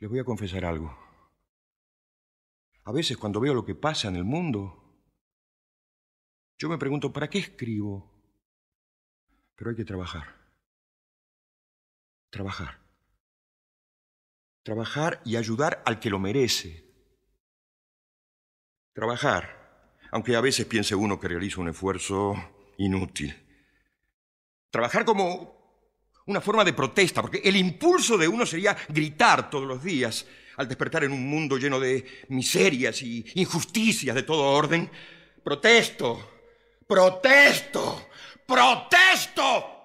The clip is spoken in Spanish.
Les voy a confesar algo. A veces cuando veo lo que pasa en el mundo, yo me pregunto, ¿para qué escribo? Pero hay que trabajar. Trabajar. Trabajar y ayudar al que lo merece. Trabajar, aunque a veces piense uno que realiza un esfuerzo inútil. Trabajar como, una forma de protesta, porque el impulso de uno sería gritar todos los días al despertar en un mundo lleno de miserias y injusticias de todo orden. Protesto, protesto, protesto.